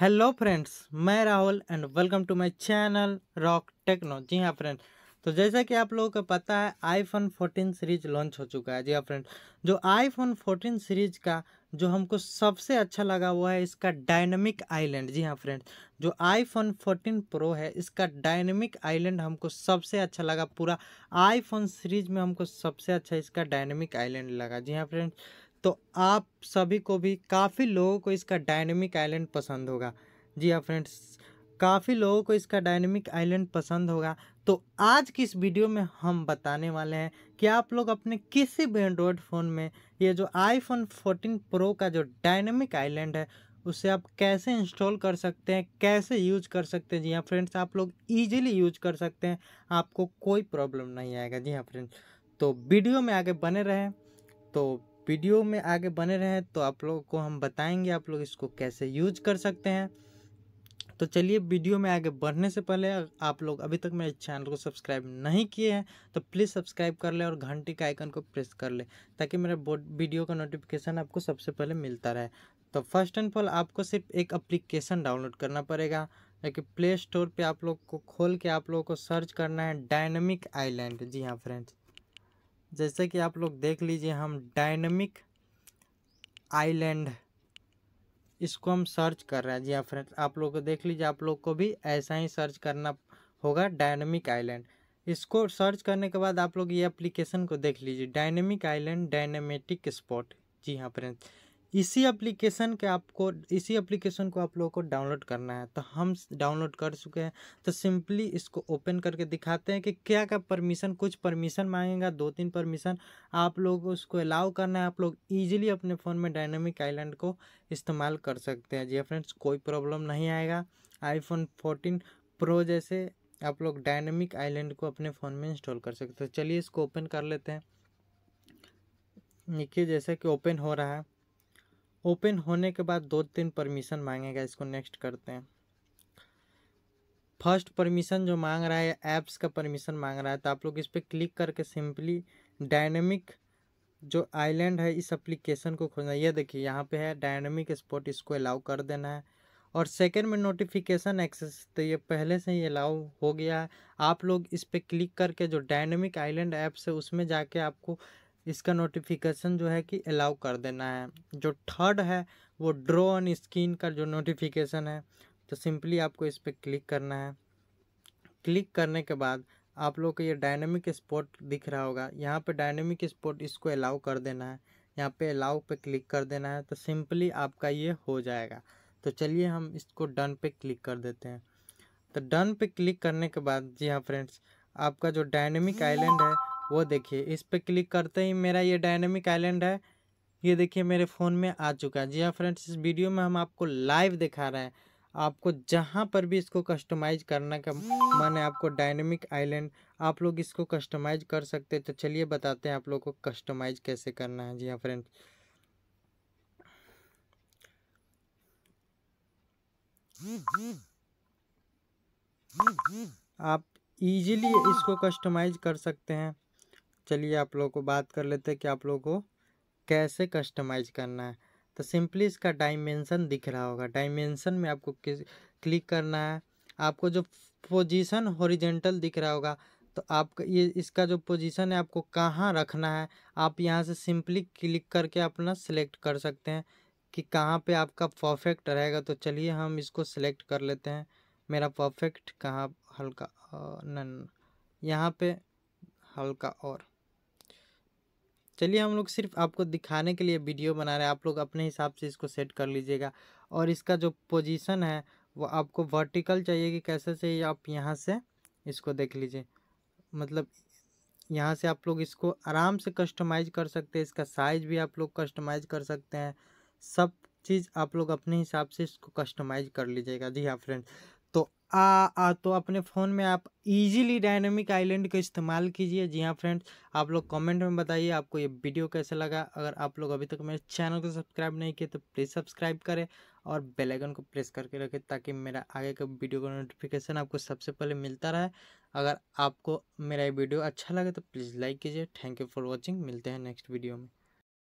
hello friends मैं Rahul and welcome to my channel rock techno जी हाँ फ्रेंड तो जैसा कि आप लोगों को पता है आईफोन 14 सीरीज लॉन्च हो चुका है जी हाँ फ्रेंड जो आईफोन 14 सीरीज का जो हमको सबसे अच्छा लगा हुआ है इसका डायनेमिक आइलैंड जी हाँ फ्रेंड जो आईफोन 14 प्रो है इसका डायनेमिक आइलैंड हमको सबसे अच्छा लगा पूरा आईफोन सीरीज में हमको सबसे अच्छा इसका डायनेमिक आइलैंड लगा जी हाँ फ्रेंड्स तो आप सभी को भी काफ़ी लोगों को इसका डायनेमिक आइलैंड पसंद होगा जी हाँ फ्रेंड्स काफ़ी लोगों को इसका डायनेमिक आइलैंड पसंद होगा तो आज की इस वीडियो में हम बताने वाले हैं कि आप लोग अपने किसी भी एंड्रॉयड फ़ोन में ये जो आईफोन 14 प्रो का जो डायनेमिक आइलैंड है उसे आप कैसे इंस्टॉल कर सकते हैं कैसे यूज कर सकते हैं जी हाँ फ्रेंड्स आप लोग ईजिली यूज कर सकते हैं आपको कोई प्रॉब्लम नहीं आएगा जी हाँ फ्रेंड्स तो वीडियो में आगे बने रहें तो वीडियो में आगे बने रहें तो आप लोगों को हम बताएंगे आप लोग इसको कैसे यूज कर सकते हैं तो चलिए वीडियो में आगे बढ़ने से पहले आप लोग अभी तक मेरे चैनल को सब्सक्राइब नहीं किए हैं तो प्लीज़ सब्सक्राइब कर लें और घंटी के आइकन को प्रेस कर लें ताकि मेरा वीडियो का नोटिफिकेशन आपको सबसे पहले मिलता रहे तो फर्स्ट एंड फॉल आपको सिर्फ एक अप्लीकेशन डाउनलोड करना पड़ेगा कि प्ले स्टोर पर आप लोग को खोल के आप लोगों को सर्च करना है डायनमिक आईलैंड जी हाँ फ्रेंड्स जैसे कि आप लोग देख लीजिए हम डायनमिक आइलैंड इसको हम सर्च कर रहे हैं जी हाँ फ्रेंड आप लोग को देख लीजिए आप लोग को भी ऐसा ही सर्च करना होगा डायनमिक आइलैंड इसको सर्च करने के बाद आप लोग ये एप्लीकेशन को देख लीजिए डायनेमिक आइलैंड डायनेमेटिक स्पॉट जी हाँ फ्रेंड्स इसी एप्लीकेशन के आपको इसी एप्लीकेशन को आप लोगों को डाउनलोड करना है तो हम डाउनलोड कर चुके हैं तो सिंपली इसको ओपन करके दिखाते हैं कि क्या क्या परमिशन कुछ परमिशन मांगेगा दो तीन परमिशन आप लोग उसको अलाउ करना है आप लोग ईजिली अपने फ़ोन में डायनामिक आइलैंड को इस्तेमाल कर सकते हैं जी हाँ फ्रेंड्स कोई प्रॉब्लम नहीं आएगा आईफोन फोर्टीन प्रो जैसे आप लोग डायनेमिक आइलैंड को अपने फ़ोन में इंस्टॉल कर सकते हो तो चलिए इसको ओपन कर लेते हैं देखिए जैसा कि ओपन हो रहा है ओपन होने के बाद दो तीन परमिशन मांगेगा इसको नेक्स्ट करते हैं फर्स्ट परमिशन जो मांग रहा है ऐप्स का परमिशन मांग रहा है तो आप लोग इस पर क्लिक करके सिंपली डायनेमिक जो आइलैंड है इस एप्लीकेशन को खोजना ये देखिए यहाँ पे है डायनेमिक स्पोर्ट इसको अलाउ कर देना है और सेकेंड में नोटिफिकेशन एक्सेस तो ये पहले से ही अलाउ हो गया है आप लोग इस पर क्लिक करके जो डायनेमिक आइलैंड ऐप्स है उसमें जाके आपको इसका नोटिफिकेशन जो है कि अलाउ कर देना है जो थर्ड है वो ड्रॉ ऑन स्क्रीन का जो नोटिफिकेशन है तो सिंपली आपको इस पर क्लिक करना है क्लिक करने के बाद आप लोग को ये डायनेमिक स्पॉट दिख रहा होगा यहाँ पे डायनेमिक स्पॉट इसको अलाउ कर देना है यहाँ पे अलाउ पे क्लिक कर देना है तो सिंपली आपका ये हो जाएगा तो चलिए हम इसको डन पे क्लिक कर देते हैं तो डन पे क्लिक करने के बाद जी हाँ फ्रेंड्स आपका जो डायनेमिक आइलैंड है वो देखिए इस पर क्लिक करते ही मेरा ये डायनेमिक आइलैंड है ये देखिए मेरे फ़ोन में आ चुका है जी हाँ फ्रेंड्स इस वीडियो में हम आपको लाइव दिखा रहे हैं आपको जहाँ पर भी इसको कस्टमाइज करना का मन है आपको डायनेमिक आइलैंड आप लोग इसको कस्टमाइज कर सकते हैं तो चलिए बताते हैं आप लोग को कस्टमाइज कैसे करना है जी हाँ फ्रेंड्स आप इजीली इसको कस्टमाइज कर सकते हैं चलिए आप लोगों को बात कर लेते हैं कि आप लोग को कैसे कस्टमाइज करना है तो सिंपली इसका डायमेंसन दिख रहा होगा डायमेंसन में आपको क्लिक करना है आपको जो पोजीशन हॉरिजेंटल दिख रहा होगा तो आपका ये इसका जो पोजीशन है आपको कहाँ रखना है आप यहाँ से सिंपली क्लिक करके अपना सिलेक्ट कर सकते हैं कि कहाँ पे आपका परफेक्ट रहेगा तो चलिए हम इसको सिलेक्ट कर लेते हैं मेरा परफेक्ट कहाँ हल्का नन यहाँ पे हल्का और चलिए हम लोग सिर्फ आपको दिखाने के लिए वीडियो बना रहे हैं आप लोग अपने हिसाब से इसको सेट कर लीजिएगा और इसका जो पोजीशन है वो आपको वर्टिकल चाहिए कि कैसे चाहिए आप यहाँ से इसको देख लीजिए मतलब यहाँ से आप लोग इसको आराम से कस्टमाइज कर सकते हैं इसका साइज भी आप लोग कस्टमाइज कर सकते हैं सब चीज़ आप लोग अपने हिसाब से इसको कस्टमाइज कर लीजिएगा जी हाँ फ्रेंड्स आ, आ तो अपने फ़ोन में आप इजीली डायनेमिक आइलैंड का इस्तेमाल कीजिए जी हाँ फ्रेंड्स आप लोग कमेंट में बताइए आपको ये वीडियो कैसा लगा अगर आप लोग अभी तक मेरे चैनल को सब्सक्राइब नहीं किए तो प्लीज़ सब्सक्राइब करें और बेल आइकन को प्रेस करके रखें ताकि मेरा आगे का वीडियो का नोटिफिकेशन आपको सबसे पहले मिलता रहे अगर आपको मेरा ये वीडियो अच्छा लगे तो प्लीज़ लाइक कीजिए थैंक यू फॉर वॉचिंग मिलते हैं नेक्स्ट वीडियो में